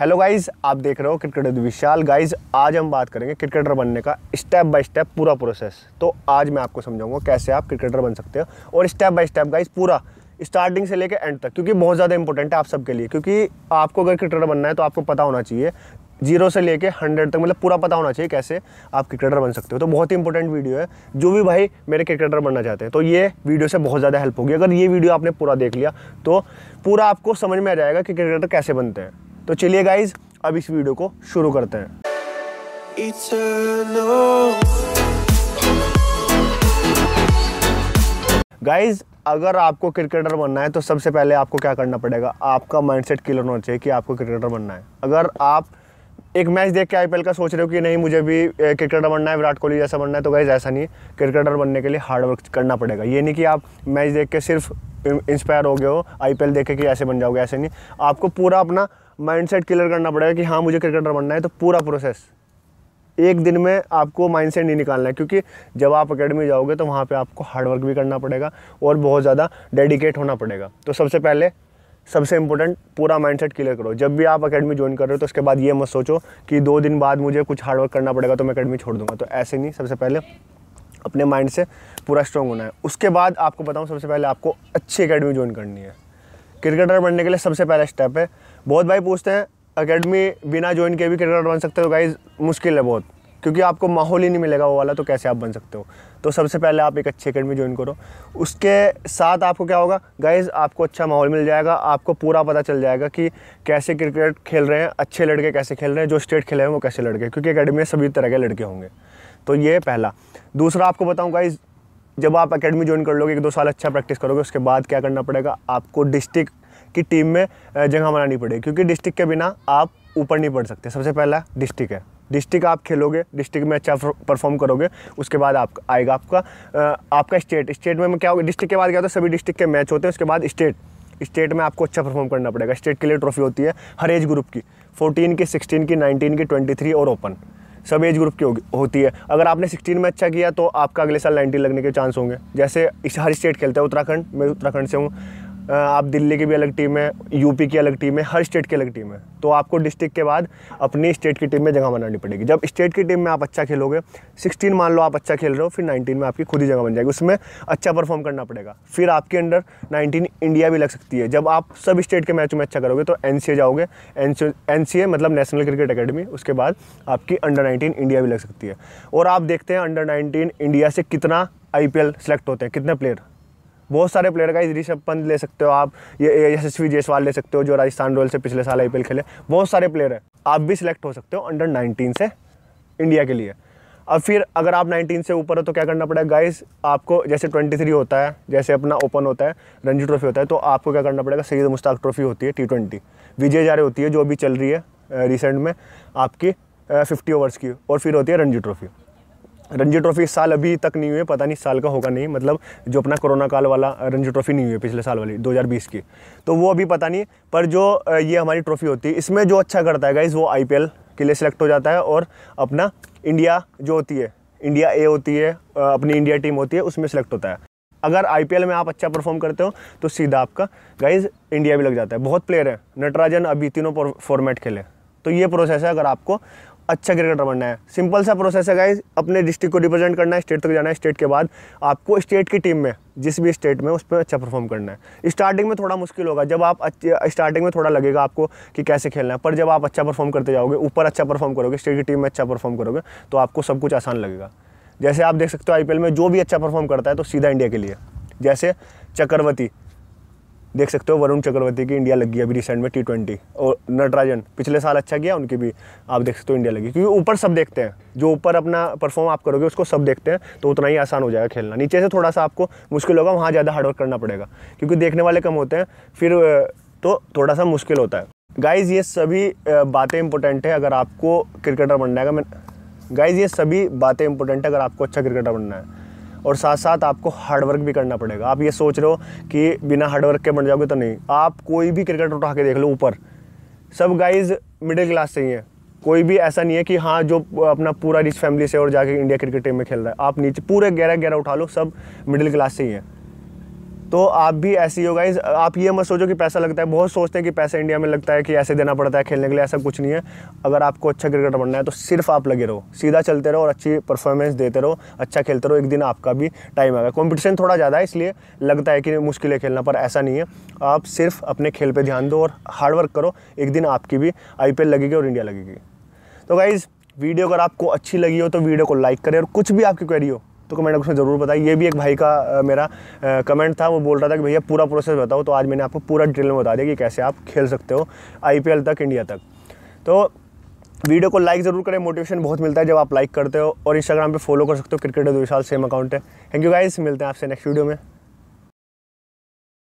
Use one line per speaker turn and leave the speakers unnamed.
hello guys आप देख रहे हो क्रिकेटर विशाल गाइज आज हम बात करेंगे क्रिकेटर बनने का स्टेप बाय स्टेप पूरा प्रोसेस तो आज मैं आपको समझाऊंगा कैसे आप क्रिकेटर बन सकते हो और स्टेप बाय स्टेप गाइज पूरा स्टार्टिंग से लेकर एंड तक क्योंकि बहुत ज़्यादा इंपॉर्टेंट है आप सबके लिए क्योंकि आपको अगर क्रिकेटर बनना है तो आपको पता होना चाहिए जीरो से लेके हंड्रेड तक मतलब पूरा पता होना चाहिए कैसे आप क्रिकेटर बन सकते हो तो बहुत ही इंपॉर्टेंट वीडियो है जो भी भाई मेरे क्रिकेटर बनना चाहते हैं तो ये वीडियो से बहुत ज़्यादा हेल्प होगी अगर ये वीडियो आपने पूरा देख लिया तो पूरा आपको समझ में आ जाएगा कि क्रिकेटर कैसे बनते हैं तो चलिए गाइज अब इस वीडियो को शुरू करते हैं गाइज अगर आपको क्रिकेटर बनना है तो सबसे पहले आपको क्या करना पड़ेगा आपका माइंडसेट क्लियर होना चाहिए कि आपको क्रिकेटर बनना है अगर आप एक मैच देख के आईपीएल का सोच रहे हो कि नहीं मुझे भी क्रिकेटर बनना है विराट कोहली जैसा बनना है तो गाइज ऐसा नहीं क्रिकेटर बनने के लिए हार्डवर्क करना पड़ेगा ये नहीं कि आप मैच देख के सिर्फ इंस्पायर हो गए हो आईपीएल देखे कि ऐसे बन जाओगे ऐसे नहीं आपको पूरा अपना माइंडसेट क्लियर करना पड़ेगा कि हाँ मुझे क्रिकेटर बनना है तो पूरा प्रोसेस एक दिन में आपको माइंडसेट नहीं निकालना है क्योंकि जब आप अकेडमी जाओगे तो वहाँ पे आपको हार्डवर्क भी करना पड़ेगा और बहुत ज़्यादा डेडिकेट होना पड़ेगा तो सबसे पहले सबसे इंपॉर्टेंट पूरा माइंडसेट क्लियर करो जब भी आप अकेडमी ज्वाइन कर रहे हो तो उसके बाद ये मत सोचो कि दो दिन बाद मुझे कुछ हार्डवर्क करना पड़ेगा तो मैं अकेडमी छोड़ दूंगा तो ऐसे नहीं सबसे पहले अपने माइंड से पूरा स्ट्रांग होना है उसके बाद आपको बताऊँ सबसे पहले आपको अच्छी अकेडमी ज्वाइन करनी है क्रिकेटर बनने के लिए सबसे पहला स्टेप है बहुत भाई पूछते हैं अकेडमी बिना ज्वाइन किए भी क्रिकेटर बन सकते हो गाइज मुश्किल है बहुत क्योंकि आपको माहौल ही नहीं मिलेगा वो वाला तो कैसे आप बन सकते हो तो सबसे पहले आप एक अच्छी अकेडमी ज्वाइन करो उसके साथ आपको क्या होगा गाइज आपको अच्छा माहौल मिल जाएगा आपको पूरा पता चल जाएगा कि कैसे क्रिकेट खेल रहे हैं अच्छे लड़के कैसे खेल रहे हैं जो स्टेट खेले हैं वो कैसे लड़के क्योंकि अकेडमी में सभी तरह के लड़के होंगे तो ये पहला दूसरा आपको बताऊँ गाइज़ जब आप अकेडमी ज्वाइन कर लोगे एक दो साल अच्छा प्रैक्टिस करोगे उसके बाद क्या करना पड़ेगा आपको डिस्ट्रिक्ट की टीम में जगह बनानी पड़ेगी क्योंकि डिस्ट्रिक्ट के बिना आप ऊपर नहीं पढ़ सकते सबसे पहला डिस्ट्रिक्ट है डिस्ट्रिक्ट आप खेलोगे डिस्ट्रिक्ट में अच्छा परफॉर्म करोगे उसके बाद आप आएगा आपका आपका स्टेट स्टेट में क्या होगा डिस्ट्रिक्ट के बाद क्या होता है सभी डिस्ट्रिक्ट के मैच होते हैं उसके बाद स्टेट स्टेट में आपको अच्छा परफॉर्म करना पड़ेगा स्टेट के लिए ट्रॉफी होती है हर एज ग्रुप की फोर्टीन की सिक्सटीन की नाइनटीन की थ्री और ओपन सब एज ग्रुप की होती है अगर आपने सिक्सटीन में अच्छा किया तो आपका अगले साल नाइनटीन लगने के चांस होंगे जैसे हर स्टेट खेलता है उत्तराखंड मैं उत्तराखंड से हूँ आप दिल्ली की भी अलग टीम है यूपी की अलग टीम है हर स्टेट की अलग टीम है तो आपको डिस्ट्रिक्ट के बाद अपनी स्टेट की टीम में जगह बनानी पड़ेगी जब स्टेट की टीम में आप अच्छा खेलोगे 16 मान लो आप अच्छा खेल रहे हो फिर 19 में आपकी खुद ही जगह बन जाएगी उसमें अच्छा परफॉर्म करना पड़ेगा फिर आपके अंडर 19 इंडिया भी लग सकती है जब आप सब स्टेट के मैचों में अच्छा करोगे तो एन जाओगे एन मतलब नेशनल क्रिकेट अकेडमी उसके बाद आपकी अंडर नाइनटीन इंडिया भी लग सकती है और आप देखते हैं अंडर नाइनटीन इंडिया से कितना आई सेलेक्ट होते हैं कितने प्लेयर बहुत सारे प्लेयर का ऋषभ पंत ले सकते हो आप ये यशस्वी जयसवाल ले सकते हो जो राजस्थान रॉयल से पिछले साल आई खेले बहुत सारे प्लेयर हैं आप भी सिलेक्ट हो सकते हो अंडर नाइनटीन से इंडिया के लिए अब फिर अगर आप 19 से ऊपर हो तो क्या करना पड़ेगा गाइस आपको जैसे 23 होता है जैसे अपना ओपन होता है रणजी ट्रॉफी होता है तो आपको क्या करना पड़ेगा सईद मुश्ताक ट्रॉफी होती है टी ट्वेंटी विजय जा होती है जो अभी चल रही है रिसेंट में आपकी फिफ्टी ओवर्स की और फिर होती है रणजी ट्रॉफी रणजी ट्रॉफी इस साल अभी तक नहीं हुए पता नहीं साल का होगा नहीं मतलब जो अपना कोरोना काल वाला रणजी ट्रॉफी नहीं हुई पिछले साल वाली 2020 की तो वो अभी पता नहीं पर जो ये हमारी ट्रॉफी होती है इसमें जो अच्छा करता है गाइज वो आई के लिए सिलेक्ट हो जाता है और अपना इंडिया जो होती है इंडिया ए होती है अपनी इंडिया टीम होती है उसमें सेलेक्ट होता है अगर आई में आप अच्छा परफॉर्म करते हो तो सीधा आपका गाइज इंडिया भी लग जाता है बहुत प्लेयर हैं नटराजन अभी तीनों फॉर्मेट खेले तो ये प्रोसेस है अगर आपको अच्छा क्रिकेटर बनना है सिंपल सा प्रोसेस है गाइज अपने डिस्ट्रिक्ट को रिप्रेजेंट करना है स्टेट तक जाना है स्टेट के बाद आपको स्टेट की टीम में जिस भी स्टेट में उस पर अच्छा परफॉर्म करना है स्टार्टिंग में थोड़ा मुश्किल होगा जब आप स्टार्टिंग में थोड़ा लगेगा आपको कि कैसे खेलना है पर जब आप अच्छा परफॉर्म करते जाओगे ऊपर अच्छा परफॉर्म करोगे स्टेट की टीम में अच्छा परफॉर्म करोगे तो आपको सब कुछ आसान लगेगा जैसे आप देख सकते हो आई में जो भी अच्छा परफॉर्म करता है तो सीधा इंडिया के लिए जैसे चक्रवर्ती देख सकते हो वरुण चक्रवर्ती की इंडिया लगी अभी रिसेंट में टी ट्वेंटी और नटराजन पिछले साल अच्छा किया उनकी भी आप देख सकते हो इंडिया लगी क्योंकि ऊपर सब देखते हैं जो ऊपर अपना परफॉर्म आप करोगे उसको सब देखते हैं तो उतना ही आसान हो जाएगा खेलना नीचे से थोड़ा सा आपको मुश्किल होगा वहाँ ज़्यादा हार्डवर्क करना पड़ेगा क्योंकि देखने वाले कम होते हैं फिर तो थोड़ा सा मुश्किल होता है गाइज ये सभी बातें इंपॉर्टेंट है अगर आपको क्रिकेटर बनना है मैं गाइज ये सभी बातें इंपॉर्टेंट है अगर आपको अच्छा क्रिकेटर बनना है और साथ साथ आपको हार्डवर्क भी करना पड़ेगा आप ये सोच रहे हो कि बिना हार्डवर्क के बन जाओगे तो नहीं आप कोई भी क्रिकेट उठा के देख लो ऊपर सब गाइज मिडिल क्लास से ही हैं कोई भी ऐसा नहीं है कि हाँ जो अपना पूरा रिच फैमिली से और जाके इंडिया क्रिकेट टीम में खेल रहा है आप नीचे पूरे ग्यारह ग्यारह उठा लो सब मिडिल क्लास से ही हैं तो आप भी ऐसी हो गाइज आप ये मत सोचो कि पैसा लगता है बहुत सोचते हैं कि पैसा इंडिया में लगता है कि ऐसे देना पड़ता है खेलने के लिए ऐसा कुछ नहीं है अगर आपको अच्छा क्रिकेटर बनना है तो सिर्फ आप लगे रहो सीधा चलते रहो और अच्छी परफॉर्मेंस देते रहो अच्छा खेलते रहो एक दिन आपका भी टाइम आएगा कॉम्पिटिशन थोड़ा ज़्यादा है इसलिए लगता है कि मुश्किल है खेलना पर ऐसा नहीं है आप सिर्फ अपने खेल पर ध्यान दो और हार्डवर्क करो एक दिन आपकी भी आई लगेगी और इंडिया लगेगी तो गाइज़ वीडियो अगर आपको अच्छी लगी हो तो वीडियो को लाइक करें और कुछ भी आपकी क्वेरी हो तो कमेंट बॉक्स में ज़रूर बताइए ये भी एक भाई का आ, मेरा आ, कमेंट था वो बोल रहा था कि भैया पूरा प्रोसेस बताओ तो आज मैंने आपको पूरा डिटेल में बता दिया कि कैसे आप खेल सकते हो आई तक इंडिया तक तो वीडियो को लाइक ज़रूर करें मोटिवेशन बहुत मिलता है जब आप लाइक करते हो और इंस्टाग्राम पे फॉलो कर सकते हो क्रिकेट दो विशाल सेम अकाउंट है थैंक यू गाइस मिलते हैं आपसे नेक्स्ट वीडियो में